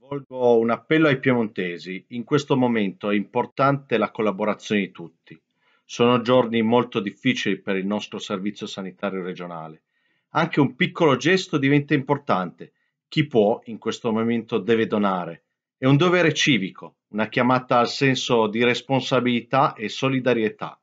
Rivolgo un appello ai piemontesi, in questo momento è importante la collaborazione di tutti. Sono giorni molto difficili per il nostro servizio sanitario regionale. Anche un piccolo gesto diventa importante. Chi può in questo momento deve donare. È un dovere civico, una chiamata al senso di responsabilità e solidarietà.